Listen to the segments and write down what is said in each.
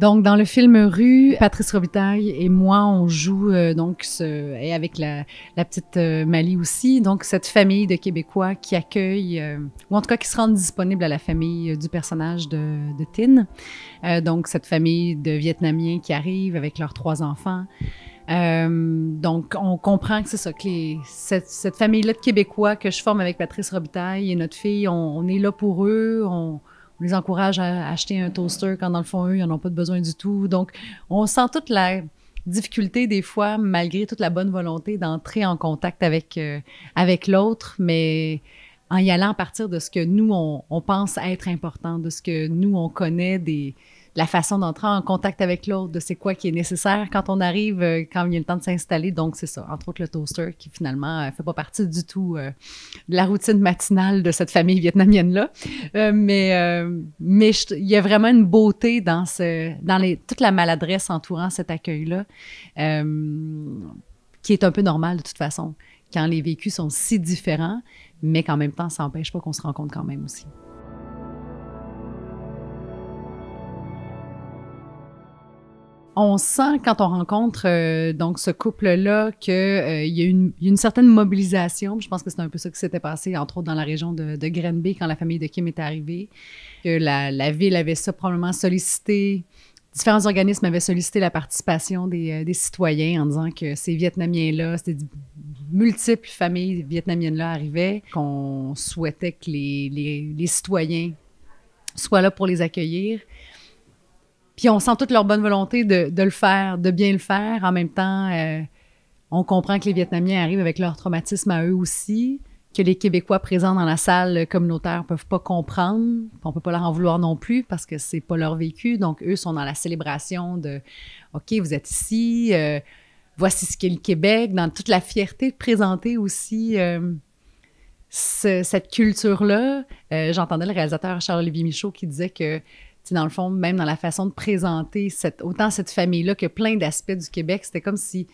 Donc, dans le film Rue, Patrice Robitaille et moi, on joue euh, donc ce, et avec la, la petite euh, Mali aussi, donc cette famille de Québécois qui accueille, euh, ou en tout cas qui se rendent disponibles à la famille du personnage de, de Tin. donc, cette famille de Vietnamiens qui arrivent avec leurs trois enfants. donc, on comprend que c'est ça, que les, cette, cette famille-là de Québécois que je forme avec Patrice Robitaille et notre fille, on, on est là pour eux, on, on les encourage à acheter un toaster quand dans le fond, eux, ils n'en ont pas besoin du tout. Donc, on sent toute la difficulté des fois, malgré toute la bonne volonté d'entrer en contact avec, euh, avec l'autre, mais en y allant à partir de ce que nous, on, on pense être important, de ce que nous, on connaît des, la façon d'entrer en contact avec l'autre, de c'est quoi qui est nécessaire quand on arrive, euh, quand il y a le temps de s'installer. Donc, c'est ça. Entre autres, le toaster qui finalement ne euh, fait pas partie du tout euh, de la routine matinale de cette famille vietnamienne-là. mais il y a vraiment une beauté dans, toute la maladresse entourant cet accueil-là qui est un peu normal de toute façon, quand les vécus sont si différents, mais qu'en même temps, ça n'empêche pas qu'on se rencontre quand même aussi. on sent quand on rencontre euh, donc ce couple-là qu'il euh, y, a une certaine mobilisation. Je pense que c'est un peu ça qui s'était passé, entre autres, dans la région de, de quand la famille de Kim est arrivée. Que la, ville avait ça probablement sollicité. Différents organismes avaient sollicité la participation des, euh, citoyens en disant que ces Vietnamiens-là, ces multiples familles vietnamiennes-là arrivaient, qu'on souhaitait que les citoyens soient là pour les accueillir. Puis on sent toute leur bonne volonté de, le faire, de bien le faire. En même temps, euh, on comprend que les Vietnamiens arrivent avec leur traumatisme à eux aussi, que les Québécois présents dans la salle communautaire ne peuvent pas comprendre. On peut pas leur en vouloir non plus parce que c'est pas leur vécu. Donc eux sont dans la célébration de OK, vous êtes ici, euh, voici ce qu'est le Québec, dans toute la fierté de présenter aussi. Euh, cette culture-là, j'entendais le réalisateur Charles-Olivier Michaud qui disait que dans le fond, même dans la façon de présenter cette, autant cette famille-là que plein d'aspects du Québec, c'était comme si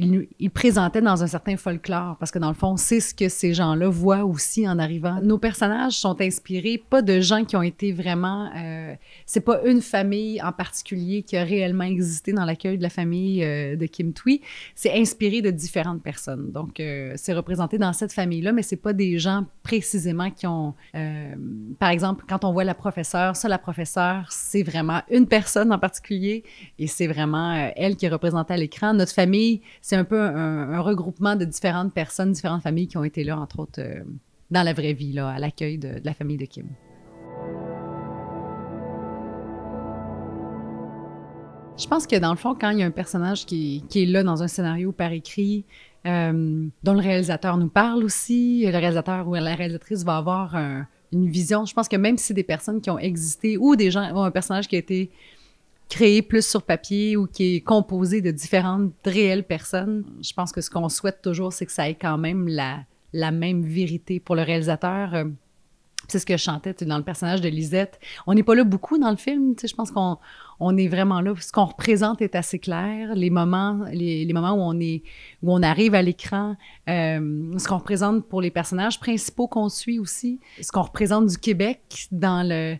il, présentait dans un certain folklore, parce que dans le fond, c'est ce que ces gens-là voient aussi en arrivant. Nos personnages sont inspirés pas de gens qui ont été vraiment... Euh, c'est pas une famille en particulier qui a réellement existé dans l'accueil de la famille euh, de Kim Tui. C'est inspiré de différentes personnes. Donc, euh, c'est représenté dans cette famille-là, mais c'est pas des gens précisément qui ont... par exemple, quand on voit la professeure, ça, la professeure, c'est vraiment une personne en particulier, et c'est vraiment elle qui est représentée à l'écran. Notre famille, c'est un peu un, regroupement de différentes personnes, différentes familles qui ont été là, entre autres, euh, dans la vraie vie, à l'accueil de, la famille de Kim. Je pense que dans le fond, quand il y a un personnage qui, est là dans un scénario par écrit, euh, dont le réalisateur nous parle aussi, le réalisateur ou la réalisatrice va avoir une vision. Je pense que même si c'est des personnes qui ont existé ou des gens ou un personnage qui a été créé plus sur papier ou qui est composé de différentes réelles personnes, je pense que ce qu'on souhaite toujours, c'est que ça ait quand même la, la même vérité pour le réalisateur. Euh, c'est ce que je chantais dans le personnage de Lisette. On n'est pas là beaucoup dans le film. Je pense qu'on on est vraiment là. Ce qu'on représente est assez clair. Les moments, les, les moments où on est, où on arrive à l'écran, euh, ce qu'on représente pour les personnages principaux qu'on suit aussi, ce qu'on représente du Québec dans le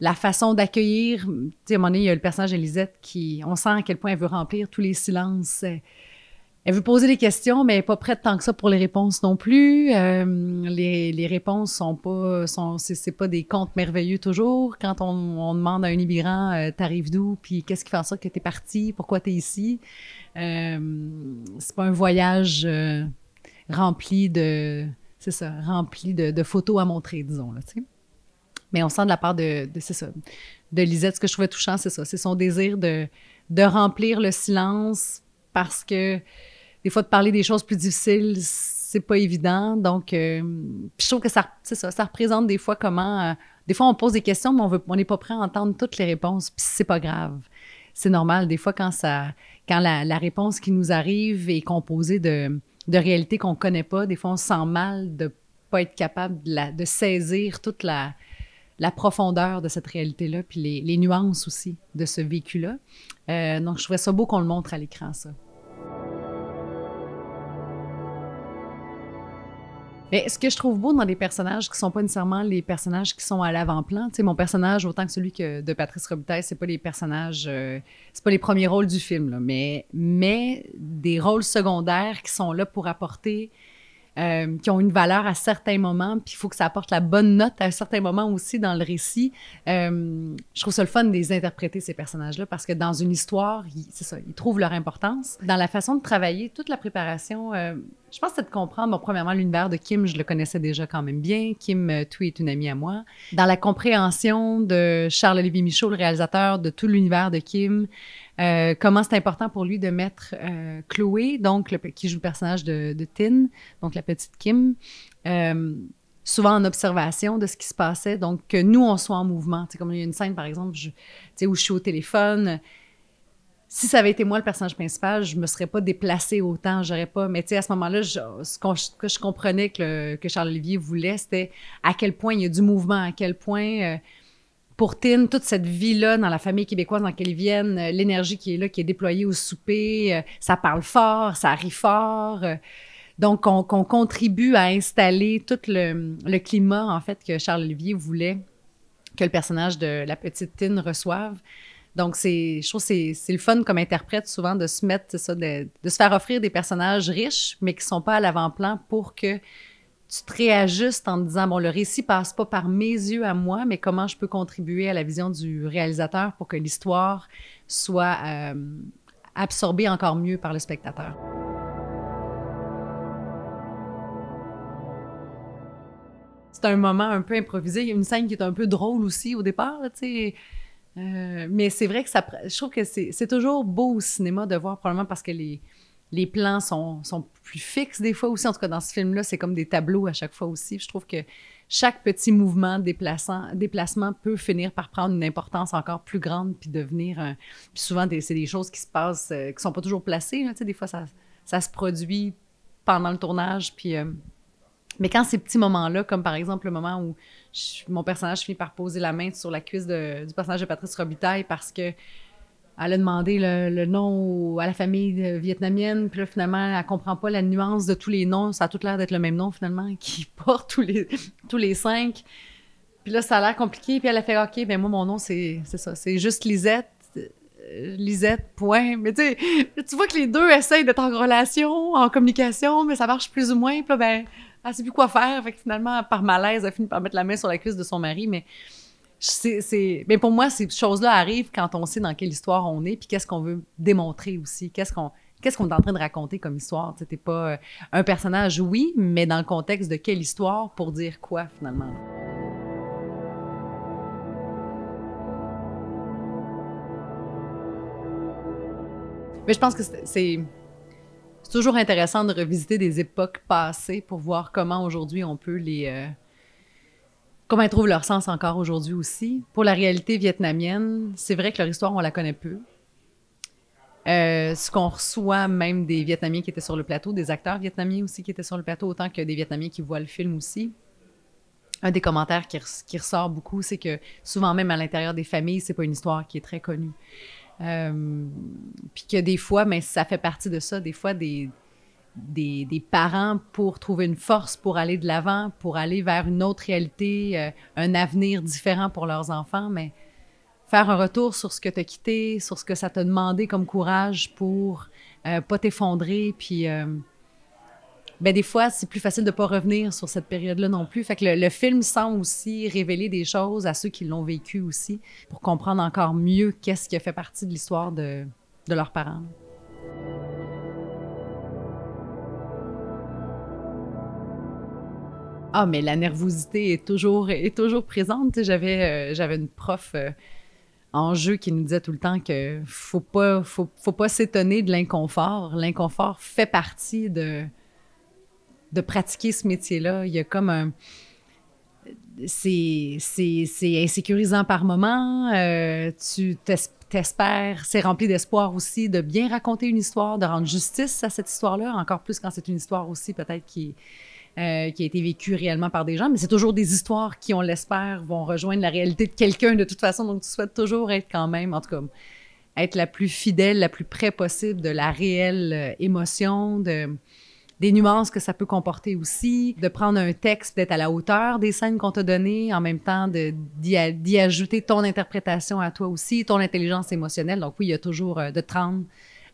la façon d'accueillir. Tu sais, à un moment donné, il y a le personnage d'Elisette qui, on sent à quel point elle veut remplir tous les silences. Elle veut poser des questions, mais elle n'est pas prête tant que ça pour les réponses non plus. Euh, les, réponses sont pas, sont, c'est, pas des contes merveilleux toujours. Quand on, demande à un immigrant, tu euh, t'arrives d'où, puis qu'est-ce qui fait en sorte que t'es parti, pourquoi t'es ici, euh, c'est pas un voyage rempli de, c'est rempli photos à montrer, disons là, tu sais. Mais on sent de la part de, de c'est ça, de Lisette, ce que je trouvais touchant, c'est ça, c'est son désir de, de remplir le silence parce que des fois, de parler des choses plus difficiles, c'est pas évident. Donc, euh, je trouve que ça, ça, ça représente des fois comment. Euh, des fois, on pose des questions, mais on n'est on pas prêt à entendre toutes les réponses, puis c'est pas grave. C'est normal. Des fois, quand, ça, quand la, réponse qui nous arrive est composée de, de réalités qu'on connaît pas, des fois, on sent mal de pas être capable de, de saisir toute la, la profondeur de cette réalité-là, puis les, nuances aussi de ce vécu-là. Euh, donc, je trouvais ça beau qu'on le montre à l'écran, ça. Mais ce que je trouve beau dans les personnages qui sont pas nécessairement les personnages qui sont à l'avant-plan, tu sais, mon personnage autant que celui de Patrice Robitaille, c'est pas les personnages, euh, c'est pas les premiers rôles du film, mais mais des rôles secondaires qui sont là pour apporter euh, qui ont une valeur à certains moments, puis il faut que ça apporte la bonne note à certains moments aussi dans le récit. Euh, je trouve ça le fun de les interpréter, ces personnages-là, parce que dans une histoire, c'est ça, ils trouvent leur importance. Dans la façon de travailler, toute la préparation, euh, je pense que c'est de comprendre, bon, premièrement, l'univers de Kim, je le connaissais déjà quand même bien. Kim tu est une amie à moi. Dans la compréhension de Charles-Olivier Michaud, le réalisateur, de tout l'univers de Kim, euh, comment c'est important pour lui de mettre euh, Chloé, donc le, qui joue le personnage de, Tin, donc la petite Kim, euh, souvent en observation de ce qui se passait, donc que nous, on soit en mouvement. C'est comme il y a une scène, par exemple, je, où je suis au téléphone. Si ça avait été moi le personnage principal, je me serais pas déplacée autant, j'aurais pas. Mais à ce moment-là, ce que je comprenais que, que Charles Olivier voulait, c'était à quel point il y a du mouvement, à quel point pour Tine, toute cette vie-là dans la famille québécoise dans laquelle ils viennent, euh, l'énergie qui est là, qui est déployée au souper, euh, ça parle fort, ça rit fort. Euh. donc, on, contribue à installer tout le, climat, en fait, que Charles-Olivier voulait que le personnage de la petite Tine reçoive. Donc, c'est, je trouve que c'est le fun comme interprète souvent de se mettre, ça, de, de, se faire offrir des personnages riches, mais qui ne sont pas à l'avant-plan pour que tu te réajustes en te disant, bon, le récit passe pas par mes yeux à moi, mais comment je peux contribuer à la vision du réalisateur pour que l'histoire soit euh, absorbée encore mieux par le spectateur. C'est un moment un peu improvisé. Il a une scène qui est un peu drôle aussi au départ, tu sais. Euh, mais c'est vrai que ça, je trouve que c'est toujours beau au cinéma de voir, probablement parce que les, les plans sont, plus fixes des fois aussi. En tout cas, dans ce film-là, c'est comme des tableaux à chaque fois aussi. Je trouve que chaque petit mouvement déplaçant, déplacement peut finir par prendre une importance encore plus grande puis devenir Puis souvent, c'est des choses qui se passent, euh, qui sont pas toujours placées. des fois, ça, ça, se produit pendant le tournage. Puis, euh, Mais quand ces petits moments-là, comme par exemple le moment où mon personnage finit par poser la main sur la cuisse du personnage de Patrice Robitaille parce que elle a demandé le, nom à la famille euh, vietnamienne, puis là, finalement, elle ne comprend pas la nuance de tous les noms. Ça a tout l'air d'être le même nom, finalement, qui porte tous les, tous les cinq. Puis là, ça a l'air compliqué. Puis elle a fait OK, ben moi, mon nom, c'est ça. C'est juste Lisette. Euh, Lisette, point. Mais tu vois que les deux essayent d'être en relation, en communication, mais ça marche plus ou moins. Puis là, ben, elle sait plus quoi faire. Fait que finalement, par malaise, elle finit par mettre la main sur la cuisse de son mari. Mais c'est, mais pour moi, ces choses-là arrivent quand on sait dans quelle histoire on est, puis qu'est-ce qu'on veut démontrer aussi, qu'est-ce qu'on, qu'est-ce qu'on est en train de raconter comme histoire. C'était pas euh, un personnage, oui, mais dans le contexte de quelle histoire pour dire quoi finalement. Mais je pense que c'est toujours intéressant de revisiter des époques passées pour voir comment aujourd'hui on peut les euh, Comment ils trouvent leur sens encore aujourd'hui aussi. Pour la réalité vietnamienne, c'est vrai que leur histoire, on la connaît peu. Euh, ce qu'on reçoit même des Vietnamiens qui étaient sur le plateau, des acteurs vietnamiens aussi qui étaient sur le plateau, autant que des Vietnamiens qui voient le film aussi. Un des commentaires qui, ressort beaucoup, c'est que souvent même à l'intérieur des familles, c'est pas une histoire qui est très connue. Euh, puis que des fois, mais ça fait partie de ça, des fois, des, des, parents pour trouver une force, pour aller de l'avant, pour aller vers une autre réalité, euh, un avenir différent pour leurs enfants, mais faire un retour sur ce que tu as quitté, sur ce que ça t'a demandé comme courage pour euh, pas t'effondrer, puis euh, ben des fois, c'est plus facile de pas revenir sur cette période-là non plus. Fait que le, film semble aussi révéler des choses à ceux qui l'ont vécu aussi, pour comprendre encore mieux qu'est-ce qui a fait partie de l'histoire de leurs parents. Ah, mais la nervosité est toujours, est toujours présente. J'avais, euh, j'avais une prof euh, en jeu qui nous disait tout le temps que faut pas, faut, pas s'étonner de l'inconfort. L'inconfort fait partie de, de pratiquer ce métier-là. Il y a comme un. C'est, insécurisant par moment. Euh, tu t'espères, c'est rempli d'espoir aussi de bien raconter une histoire, de rendre justice à cette histoire-là, encore plus quand c'est une histoire aussi peut-être qui, euh, qui a été vécu réellement par des gens, mais c'est toujours des histoires qui, on l'espère, vont rejoindre la réalité de quelqu'un de toute façon. Donc, tu souhaites toujours être quand même, en tout cas, être la plus fidèle, la plus près possible de la réelle euh, émotion, de, des nuances que ça peut comporter aussi, de prendre un texte, d'être à la hauteur des scènes qu'on t'a données, en même temps d'y ajouter ton interprétation à toi aussi, ton intelligence émotionnelle. Donc oui, il y a toujours euh, de te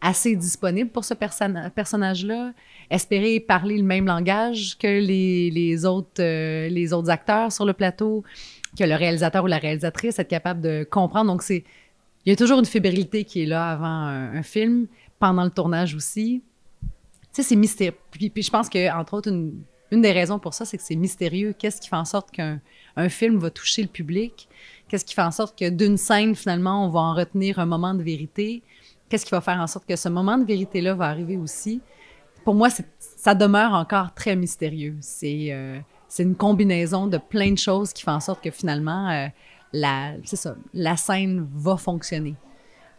assez disponible pour ce personnage-là, espérer parler le même langage que les, autres, euh, les autres acteurs sur le plateau, que le réalisateur ou la réalisatrice être capable de comprendre. Donc, c'est il y a toujours une fébrilité qui est là avant un, film, pendant le tournage aussi. Tu sais, c'est mystérieux. Puis, je pense qu'entre autres, une, des raisons pour ça, c'est que c'est mystérieux. Qu'est-ce qui fait en sorte qu'un film va toucher le public? Qu'est-ce qui fait en sorte que d'une scène, finalement, on va en retenir un moment de vérité? Qu'est-ce qui va faire en sorte que ce moment de vérité-là va arriver aussi? Pour moi, ça demeure encore très mystérieux. Euh, c'est une combinaison de plein de choses qui fait en sorte que finalement, euh, la, ça, la scène va fonctionner.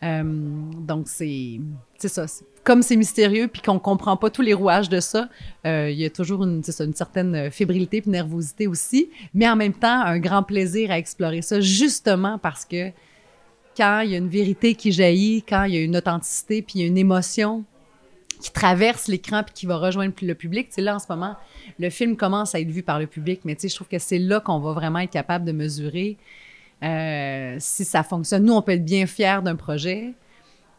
Euh, donc, c'est ça. Comme c'est mystérieux puis qu'on comprend pas tous les rouages de ça, il y a toujours une, ça, une certaine fébrilité puis nervosité aussi, mais en même temps, un grand plaisir à explorer ça justement parce que quand il y a une vérité qui jaillit, quand il y a une authenticité, puis une émotion qui traverse l'écran puis qui va rejoindre le public. Tu là, en ce moment, le film commence à être vu par le public, mais tu sais, je trouve que c'est là qu'on va vraiment être capable de mesurer euh, si ça fonctionne. Nous, on peut être bien fiers d'un projet.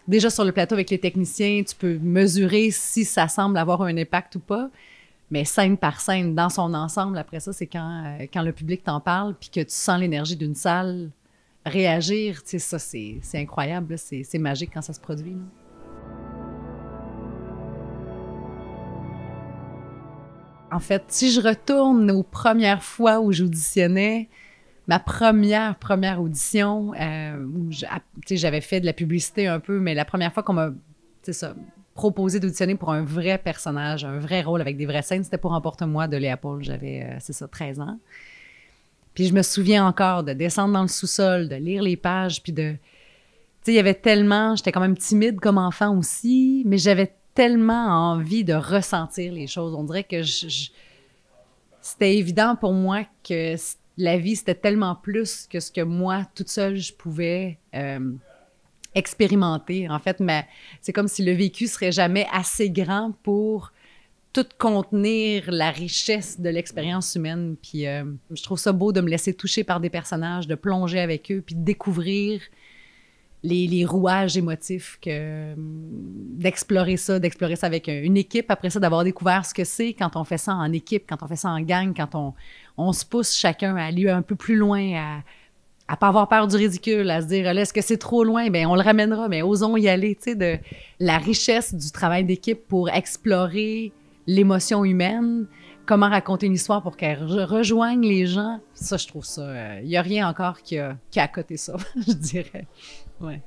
Déjà sur le plateau avec les techniciens, tu peux mesurer si ça semble avoir un impact ou pas. Mais scène par scène, dans son ensemble, après ça, c'est quand euh, le public t'en parle puis que tu sens l'énergie d'une salle réagir, tu ça, c'est incroyable, c'est magique quand ça se produit. En fait, si je retourne aux premières fois où j'auditionnais, ma première, première audition, euh, où j'avais fait de la publicité un peu, mais la première fois qu'on m'a proposé d'auditionner pour un vrai personnage, un vrai rôle avec des vraies scènes, c'était pour Emporte-moi de Léopold. J'avais, euh, c'est ça, 13 ans. Puis je me souviens encore de descendre dans le sous-sol, de lire les pages, puis de... Tu sais, il y avait tellement... J'étais quand même timide comme enfant aussi, mais j'avais tellement envie de ressentir les choses. On dirait que je, c'était évident pour moi que la vie, c'était tellement plus que ce que moi, toute seule, je pouvais euh, expérimenter. En fait, mais c'est comme si le vécu serait jamais assez grand pour tout contenir la richesse de l'expérience humaine. Puis euh, je trouve ça beau de me laisser toucher par des personnages, de plonger avec eux, puis de découvrir les, les rouages émotifs, que euh, d'explorer ça, d'explorer ça avec une équipe. Après ça, d'avoir découvert ce que c'est quand on fait ça en équipe, quand on fait ça en gang, quand on, on se pousse chacun à aller un peu plus loin, à à pas avoir peur du ridicule, à se dire est-ce que c'est trop loin Ben on le ramènera, mais osons y aller. Tu sais, de la richesse du travail d'équipe pour explorer l'émotion humaine, comment raconter une histoire pour qu'elle rejoigne les gens. Ça, je trouve ça. Il euh, n'y a rien encore qui a, qui à côté ça, je dirais. Ouais.